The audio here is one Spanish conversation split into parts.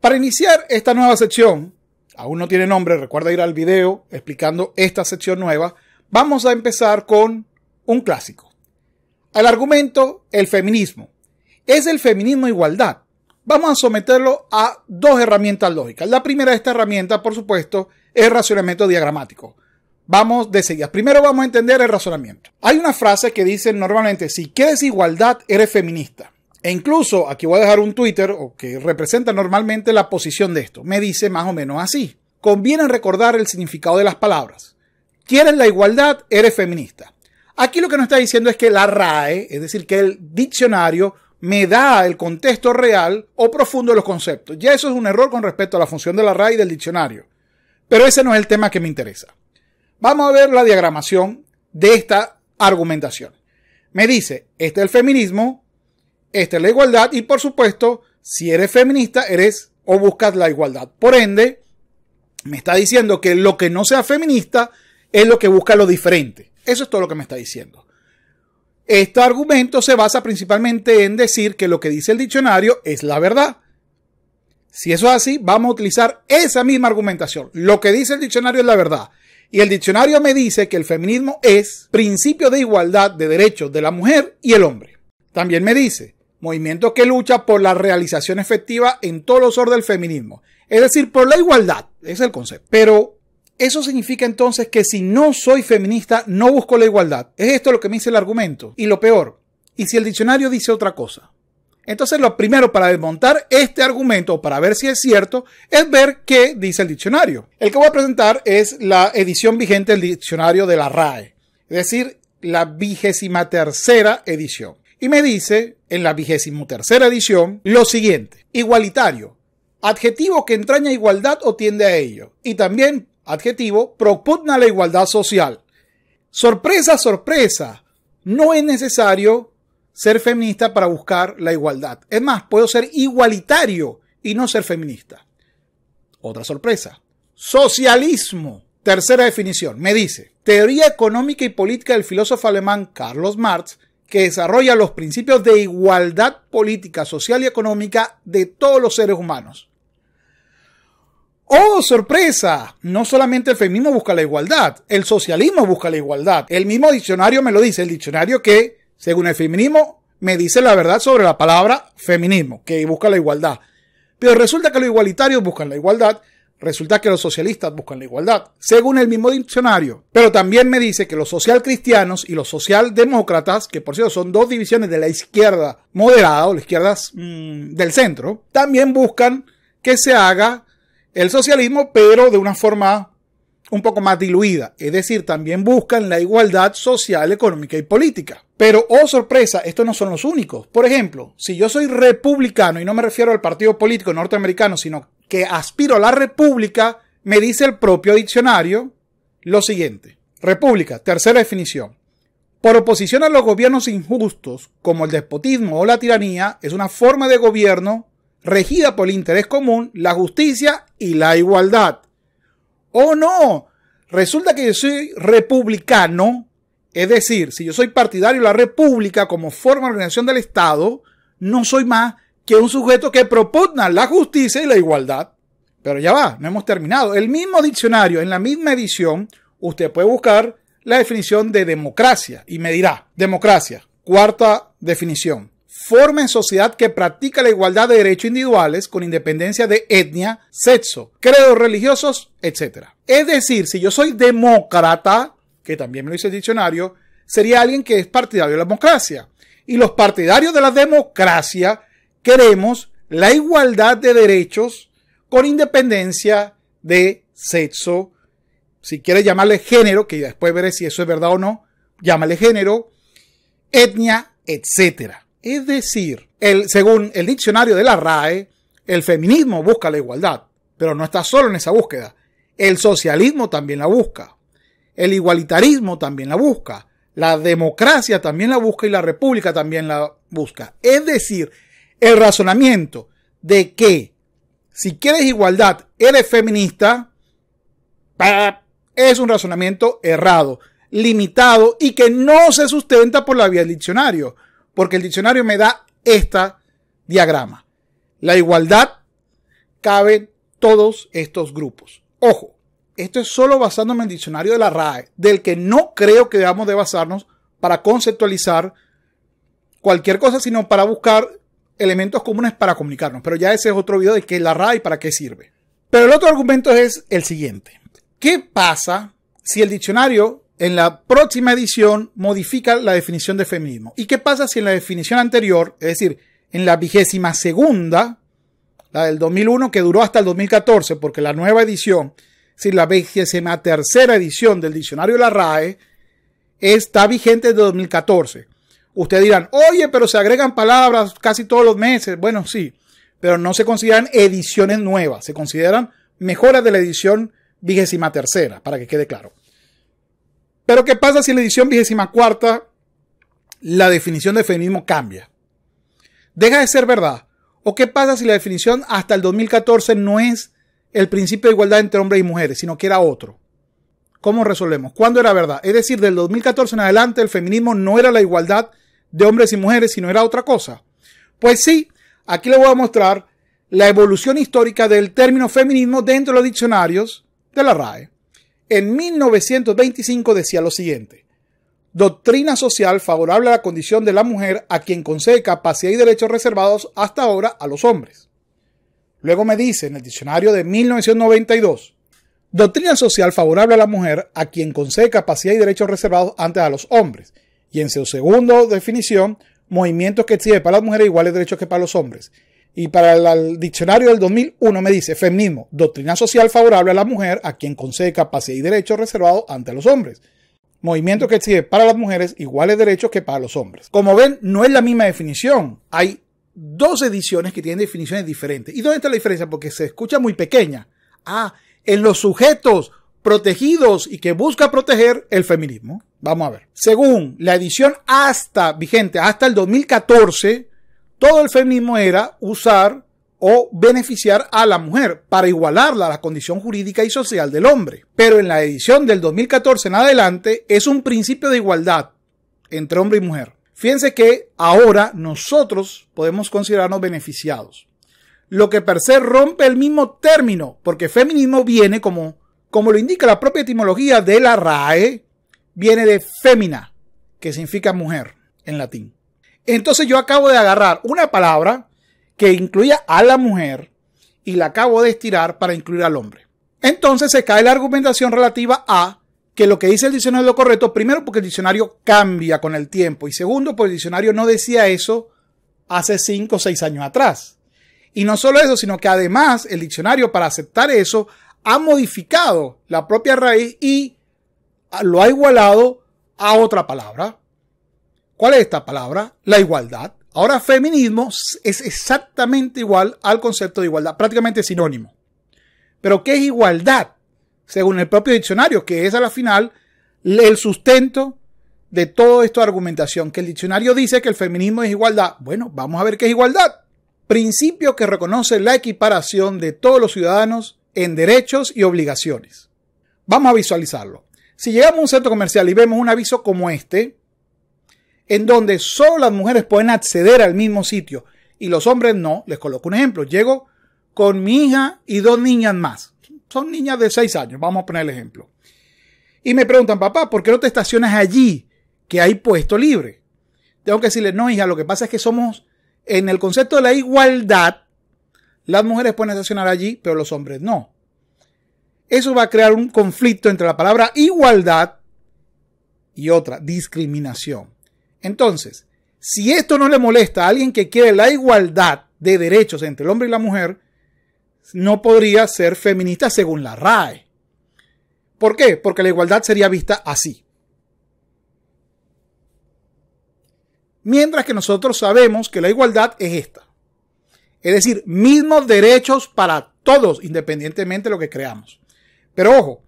Para iniciar esta nueva sección, aún no tiene nombre, recuerda ir al video explicando esta sección nueva, vamos a empezar con un clásico. El argumento, el feminismo. ¿Es el feminismo igualdad? Vamos a someterlo a dos herramientas lógicas. La primera de esta herramienta, por supuesto, es el racionamiento diagramático. Vamos de seguida. Primero vamos a entender el razonamiento. Hay una frase que dice normalmente, si quieres igualdad, eres feminista. E incluso aquí voy a dejar un Twitter que representa normalmente la posición de esto. Me dice más o menos así. Conviene recordar el significado de las palabras. ¿Quieres la igualdad, eres feminista. Aquí lo que nos está diciendo es que la RAE, es decir, que el diccionario me da el contexto real o profundo de los conceptos. Ya eso es un error con respecto a la función de la RAE y del diccionario. Pero ese no es el tema que me interesa. Vamos a ver la diagramación de esta argumentación. Me dice, este es el feminismo, esta es la igualdad y por supuesto, si eres feminista, eres o buscas la igualdad. Por ende, me está diciendo que lo que no sea feminista es lo que busca lo diferente. Eso es todo lo que me está diciendo. Este argumento se basa principalmente en decir que lo que dice el diccionario es la verdad. Si eso es así, vamos a utilizar esa misma argumentación. Lo que dice el diccionario es la verdad. Y el diccionario me dice que el feminismo es principio de igualdad de derechos de la mujer y el hombre. También me dice movimiento que lucha por la realización efectiva en todos los órdenes del feminismo, es decir, por la igualdad, es el concepto. Pero eso significa entonces que si no soy feminista, no busco la igualdad. Es esto lo que me dice el argumento. Y lo peor, ¿y si el diccionario dice otra cosa? Entonces lo primero para desmontar este argumento, para ver si es cierto, es ver qué dice el diccionario. El que voy a presentar es la edición vigente del diccionario de la RAE, es decir, la vigésima tercera edición y me dice, en la vigésimo tercera edición, lo siguiente, igualitario, adjetivo que entraña igualdad o tiende a ello, y también adjetivo propugna la igualdad social. Sorpresa, sorpresa, no es necesario ser feminista para buscar la igualdad. Es más, puedo ser igualitario y no ser feminista. Otra sorpresa. Socialismo. Tercera definición. Me dice, teoría económica y política del filósofo alemán Carlos Marx, que desarrolla los principios de igualdad política, social y económica de todos los seres humanos. ¡Oh, sorpresa! No solamente el feminismo busca la igualdad, el socialismo busca la igualdad. El mismo diccionario me lo dice, el diccionario que, según el feminismo, me dice la verdad sobre la palabra feminismo, que busca la igualdad. Pero resulta que los igualitarios buscan la igualdad, Resulta que los socialistas buscan la igualdad, según el mismo diccionario. Pero también me dice que los socialcristianos y los socialdemócratas, que por cierto son dos divisiones de la izquierda moderada o la izquierda mm, del centro, también buscan que se haga el socialismo, pero de una forma un poco más diluida. Es decir, también buscan la igualdad social, económica y política. Pero, oh sorpresa, estos no son los únicos. Por ejemplo, si yo soy republicano, y no me refiero al partido político norteamericano, sino que aspiro a la república, me dice el propio diccionario lo siguiente. República, tercera definición. Por oposición a los gobiernos injustos, como el despotismo o la tiranía, es una forma de gobierno regida por el interés común, la justicia y la igualdad. ¡Oh no! Resulta que yo soy republicano, es decir, si yo soy partidario de la república como forma de organización del Estado, no soy más que un sujeto que propugna la justicia y la igualdad. Pero ya va, no hemos terminado. El mismo diccionario, en la misma edición, usted puede buscar la definición de democracia y me dirá, democracia, cuarta definición, forma en sociedad que practica la igualdad de derechos individuales con independencia de etnia, sexo, credos religiosos, etc. Es decir, si yo soy demócrata, que también me lo dice el diccionario, sería alguien que es partidario de la democracia. Y los partidarios de la democracia queremos la igualdad de derechos con independencia de sexo, si quieres llamarle género, que después veré si eso es verdad o no, llámale género, etnia, etc. Es decir, el, según el diccionario de la RAE, el feminismo busca la igualdad, pero no está solo en esa búsqueda. El socialismo también la busca. El igualitarismo también la busca. La democracia también la busca y la república también la busca. Es decir, el razonamiento de que si quieres igualdad, eres feminista, es un razonamiento errado, limitado y que no se sustenta por la vía del diccionario, porque el diccionario me da este diagrama. La igualdad cabe todos estos grupos. Ojo, esto es solo basándome en el diccionario de la RAE, del que no creo que debamos de basarnos para conceptualizar cualquier cosa, sino para buscar elementos comunes para comunicarnos, pero ya ese es otro video de qué es la RAE y para qué sirve. Pero el otro argumento es el siguiente. ¿Qué pasa si el diccionario en la próxima edición modifica la definición de feminismo? ¿Y qué pasa si en la definición anterior, es decir, en la vigésima segunda, la del 2001 que duró hasta el 2014, porque la nueva edición, si la vigésima tercera edición del diccionario de la RAE, está vigente desde 2014? Ustedes dirán, oye, pero se agregan palabras casi todos los meses. Bueno, sí, pero no se consideran ediciones nuevas, se consideran mejoras de la edición vigésima tercera, para que quede claro. Pero ¿qué pasa si en la edición vigésima cuarta la definición de feminismo cambia? ¿Deja de ser verdad? ¿O qué pasa si la definición hasta el 2014 no es el principio de igualdad entre hombres y mujeres, sino que era otro? ¿Cómo resolvemos? ¿Cuándo era verdad? Es decir, del 2014 en adelante el feminismo no era la igualdad, de hombres y mujeres, si no era otra cosa. Pues sí, aquí le voy a mostrar la evolución histórica del término feminismo dentro de los diccionarios de la RAE. En 1925 decía lo siguiente. Doctrina social favorable a la condición de la mujer a quien concede capacidad y derechos reservados hasta ahora a los hombres. Luego me dice en el diccionario de 1992. Doctrina social favorable a la mujer a quien concede capacidad y derechos reservados antes a los hombres. Y en su segunda definición, movimientos que exigen para las mujeres iguales derechos que para los hombres. Y para el diccionario del 2001 me dice, feminismo, doctrina social favorable a la mujer a quien concede capacidad y derechos reservados ante los hombres. Movimiento que exige para las mujeres iguales derechos que para los hombres. Como ven, no es la misma definición. Hay dos ediciones que tienen definiciones diferentes. ¿Y dónde está la diferencia? Porque se escucha muy pequeña. Ah, en los sujetos protegidos y que busca proteger el feminismo. Vamos a ver. Según la edición hasta vigente, hasta el 2014, todo el feminismo era usar o beneficiar a la mujer para igualarla a la condición jurídica y social del hombre. Pero en la edición del 2014 en adelante es un principio de igualdad entre hombre y mujer. Fíjense que ahora nosotros podemos considerarnos beneficiados. Lo que per se rompe el mismo término, porque feminismo viene como como lo indica la propia etimología de la RAE, viene de fémina, que significa mujer en latín. Entonces yo acabo de agarrar una palabra que incluía a la mujer y la acabo de estirar para incluir al hombre. Entonces se cae la argumentación relativa a que lo que dice el diccionario es lo correcto, primero porque el diccionario cambia con el tiempo y segundo porque el diccionario no decía eso hace 5 o 6 años atrás. Y no solo eso, sino que además el diccionario para aceptar eso ha modificado la propia raíz y lo ha igualado a otra palabra. ¿Cuál es esta palabra? La igualdad. Ahora, feminismo es exactamente igual al concepto de igualdad, prácticamente sinónimo. Pero, ¿qué es igualdad? Según el propio diccionario, que es a la final el sustento de toda esta argumentación, que el diccionario dice que el feminismo es igualdad. Bueno, vamos a ver qué es igualdad. Principio que reconoce la equiparación de todos los ciudadanos en derechos y obligaciones. Vamos a visualizarlo. Si llegamos a un centro comercial y vemos un aviso como este, en donde solo las mujeres pueden acceder al mismo sitio y los hombres no, les coloco un ejemplo. Llego con mi hija y dos niñas más. Son niñas de seis años, vamos a poner el ejemplo. Y me preguntan, papá, ¿por qué no te estacionas allí que hay puesto libre? Tengo que decirle, no, hija, lo que pasa es que somos, en el concepto de la igualdad, las mujeres pueden estacionar allí, pero los hombres no. Eso va a crear un conflicto entre la palabra igualdad y otra, discriminación. Entonces, si esto no le molesta a alguien que quiere la igualdad de derechos entre el hombre y la mujer, no podría ser feminista según la RAE. ¿Por qué? Porque la igualdad sería vista así. Mientras que nosotros sabemos que la igualdad es esta. Es decir, mismos derechos para todos, independientemente de lo que creamos. Pero ojo,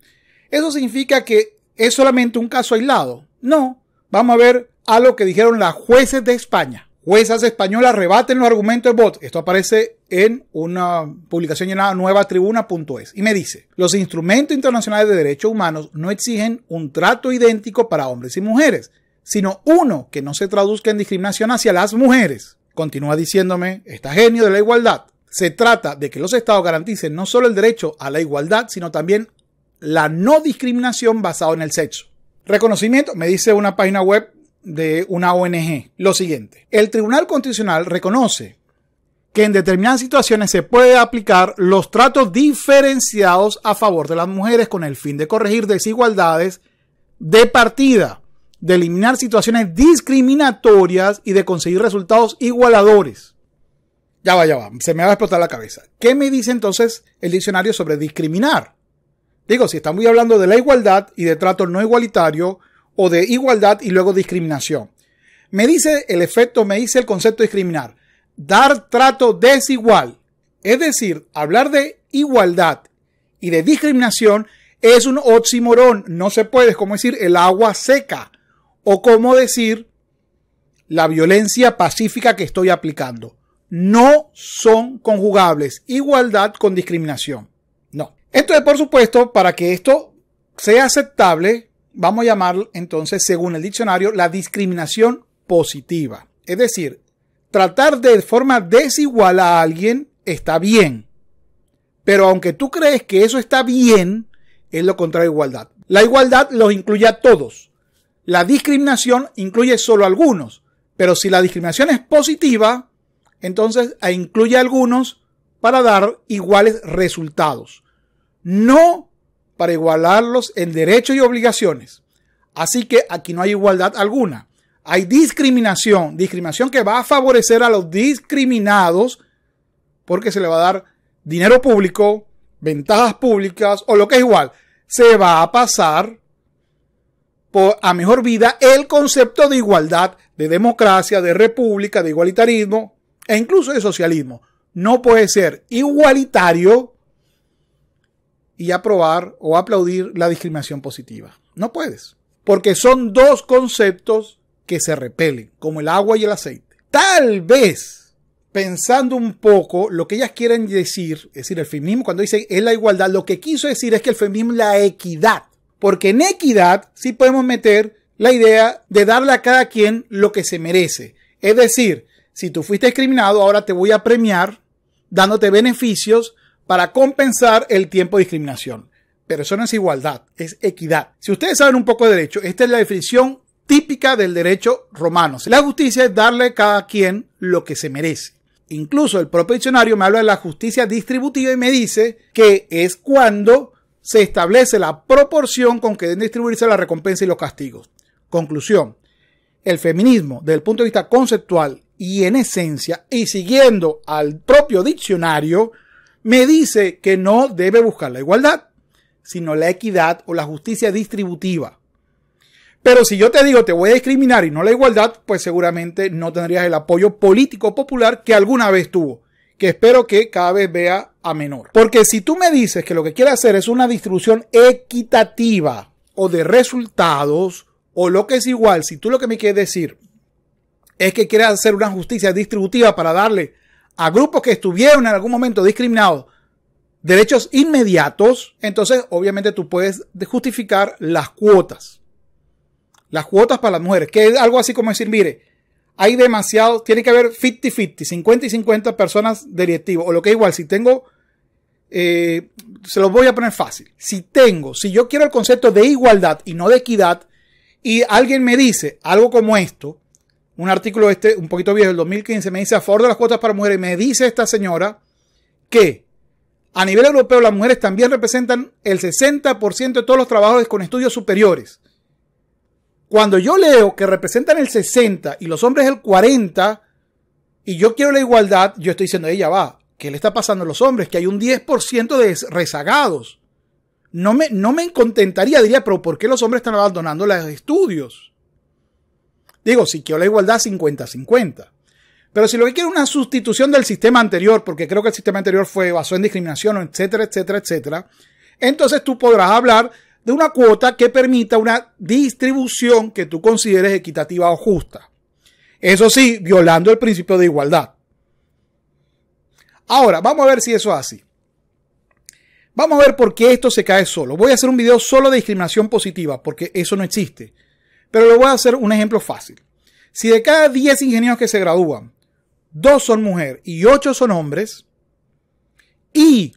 ¿eso significa que es solamente un caso aislado? No. Vamos a ver a lo que dijeron las jueces de España. Juezas españolas rebaten los argumentos de Bot. Esto aparece en una publicación llamada Nueva Tribuna.es. Y me dice, los instrumentos internacionales de derechos humanos no exigen un trato idéntico para hombres y mujeres, sino uno que no se traduzca en discriminación hacia las mujeres. Continúa diciéndome, está genio de la igualdad. Se trata de que los estados garanticen no solo el derecho a la igualdad, sino también la no discriminación basada en el sexo. Reconocimiento, me dice una página web de una ONG, lo siguiente. El Tribunal Constitucional reconoce que en determinadas situaciones se puede aplicar los tratos diferenciados a favor de las mujeres con el fin de corregir desigualdades de partida de eliminar situaciones discriminatorias y de conseguir resultados igualadores. Ya va, ya va, se me va a explotar la cabeza. ¿Qué me dice entonces el diccionario sobre discriminar? Digo, si estamos hablando de la igualdad y de trato no igualitario, o de igualdad y luego discriminación. Me dice el efecto, me dice el concepto de discriminar, dar trato desigual. Es decir, hablar de igualdad y de discriminación es un oxímoron, no se puede, es como decir el agua seca o cómo decir la violencia pacífica que estoy aplicando. No son conjugables. Igualdad con discriminación. No. Entonces, por supuesto, para que esto sea aceptable, vamos a llamar entonces, según el diccionario, la discriminación positiva. Es decir, tratar de forma desigual a alguien está bien. Pero aunque tú crees que eso está bien, es lo contrario a igualdad. La igualdad los incluye a todos. La discriminación incluye solo algunos, pero si la discriminación es positiva, entonces e incluye algunos para dar iguales resultados, no para igualarlos en derechos y obligaciones. Así que aquí no hay igualdad alguna. Hay discriminación, discriminación que va a favorecer a los discriminados porque se le va a dar dinero público, ventajas públicas o lo que es igual. Se va a pasar a mejor vida el concepto de igualdad, de democracia, de república, de igualitarismo e incluso de socialismo. No puede ser igualitario y aprobar o aplaudir la discriminación positiva. No puedes, porque son dos conceptos que se repelen, como el agua y el aceite. Tal vez, pensando un poco, lo que ellas quieren decir, es decir, el feminismo cuando dice es la igualdad, lo que quiso decir es que el feminismo es la equidad porque en equidad sí podemos meter la idea de darle a cada quien lo que se merece. Es decir, si tú fuiste discriminado, ahora te voy a premiar dándote beneficios para compensar el tiempo de discriminación. Pero eso no es igualdad, es equidad. Si ustedes saben un poco de derecho, esta es la definición típica del derecho romano. La justicia es darle a cada quien lo que se merece. Incluso el propio diccionario me habla de la justicia distributiva y me dice que es cuando se establece la proporción con que deben distribuirse la recompensa y los castigos. Conclusión. El feminismo, desde el punto de vista conceptual y en esencia, y siguiendo al propio diccionario, me dice que no debe buscar la igualdad, sino la equidad o la justicia distributiva. Pero si yo te digo te voy a discriminar y no la igualdad, pues seguramente no tendrías el apoyo político popular que alguna vez tuvo que espero que cada vez vea a menor. Porque si tú me dices que lo que quiere hacer es una distribución equitativa o de resultados o lo que es igual, si tú lo que me quieres decir es que quieres hacer una justicia distributiva para darle a grupos que estuvieron en algún momento discriminados derechos inmediatos, entonces obviamente tú puedes justificar las cuotas. Las cuotas para las mujeres, que es algo así como decir, mire, hay demasiado, tiene que haber 50-50, 50 y 50 personas directivas. O lo que es igual, si tengo, eh, se los voy a poner fácil. Si tengo, si yo quiero el concepto de igualdad y no de equidad, y alguien me dice algo como esto, un artículo este, un poquito viejo, del 2015, me dice a favor de las cuotas para mujeres, me dice esta señora que a nivel europeo las mujeres también representan el 60% de todos los trabajos con estudios superiores. Cuando yo leo que representan el 60 y los hombres el 40, y yo quiero la igualdad, yo estoy diciendo, ella va, ¿qué le está pasando a los hombres? Que hay un 10% de rezagados. No me, no me contentaría, diría, pero ¿por qué los hombres están abandonando los estudios? Digo, si quiero la igualdad 50-50. Pero si lo que quiero es una sustitución del sistema anterior, porque creo que el sistema anterior fue basado en discriminación, etcétera, etcétera, etcétera, entonces tú podrás hablar de una cuota que permita una distribución que tú consideres equitativa o justa. Eso sí, violando el principio de igualdad. Ahora, vamos a ver si eso es así. Vamos a ver por qué esto se cae solo. Voy a hacer un video solo de discriminación positiva, porque eso no existe. Pero le voy a hacer un ejemplo fácil. Si de cada 10 ingenieros que se gradúan, dos son mujeres y 8 son hombres, y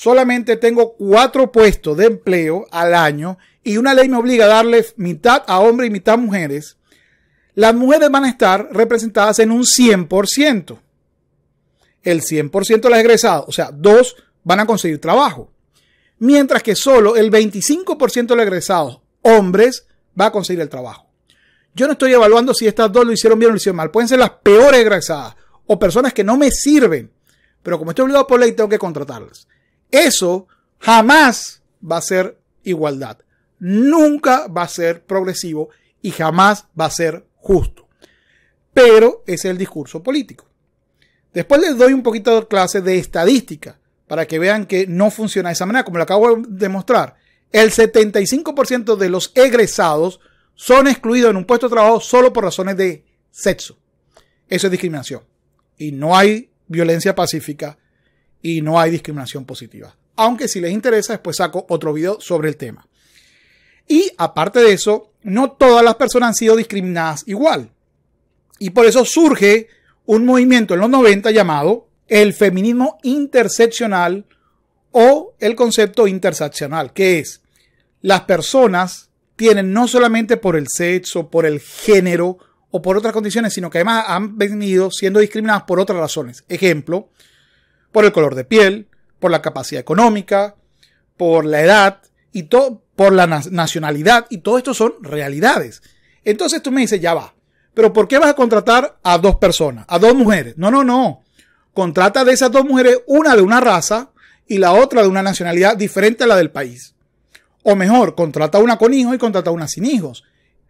solamente tengo cuatro puestos de empleo al año y una ley me obliga a darles mitad a hombres y mitad a mujeres, las mujeres van a estar representadas en un 100%. El 100% de las egresadas, o sea, dos van a conseguir trabajo. Mientras que solo el 25% de los egresados hombres va a conseguir el trabajo. Yo no estoy evaluando si estas dos lo hicieron bien o lo hicieron mal. Pueden ser las peores egresadas o personas que no me sirven. Pero como estoy obligado por ley, tengo que contratarlas. Eso jamás va a ser igualdad. Nunca va a ser progresivo y jamás va a ser justo. Pero ese es el discurso político. Después les doy un poquito de clase de estadística para que vean que no funciona de esa manera, como lo acabo de demostrar. El 75% de los egresados son excluidos en un puesto de trabajo solo por razones de sexo. Eso es discriminación. Y no hay violencia pacífica y no hay discriminación positiva. Aunque si les interesa, después saco otro video sobre el tema. Y aparte de eso, no todas las personas han sido discriminadas igual. Y por eso surge un movimiento en los 90 llamado el feminismo interseccional o el concepto interseccional, que es las personas tienen no solamente por el sexo, por el género o por otras condiciones, sino que además han venido siendo discriminadas por otras razones. Ejemplo, por el color de piel, por la capacidad económica, por la edad y por la nacionalidad y todo esto son realidades. Entonces tú me dices, ya va, pero ¿por qué vas a contratar a dos personas, a dos mujeres? No, no, no. Contrata de esas dos mujeres una de una raza y la otra de una nacionalidad diferente a la del país. O mejor, contrata una con hijos y contrata una sin hijos.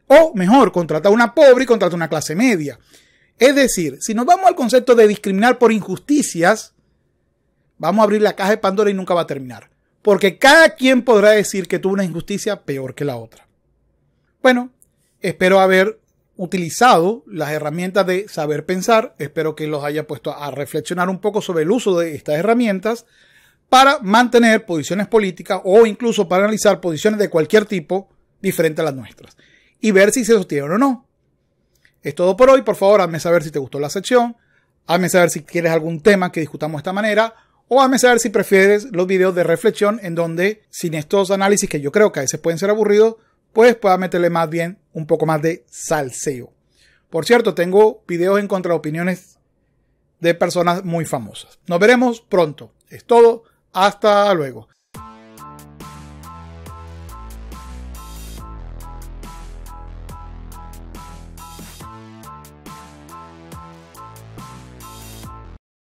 O mejor, contrata una pobre y contrata una clase media. Es decir, si nos vamos al concepto de discriminar por injusticias, Vamos a abrir la caja de Pandora y nunca va a terminar. Porque cada quien podrá decir que tuvo una injusticia peor que la otra. Bueno, espero haber utilizado las herramientas de saber pensar. Espero que los haya puesto a reflexionar un poco sobre el uso de estas herramientas para mantener posiciones políticas o incluso para analizar posiciones de cualquier tipo diferente a las nuestras y ver si se sostienen o no. Es todo por hoy. Por favor, hazme saber si te gustó la sección. Hazme saber si quieres algún tema que discutamos de esta manera o a saber si prefieres los videos de reflexión en donde, sin estos análisis que yo creo que a veces pueden ser aburridos, pues pueda meterle más bien un poco más de salseo. Por cierto, tengo videos en contra de opiniones de personas muy famosas. Nos veremos pronto. Es todo. Hasta luego.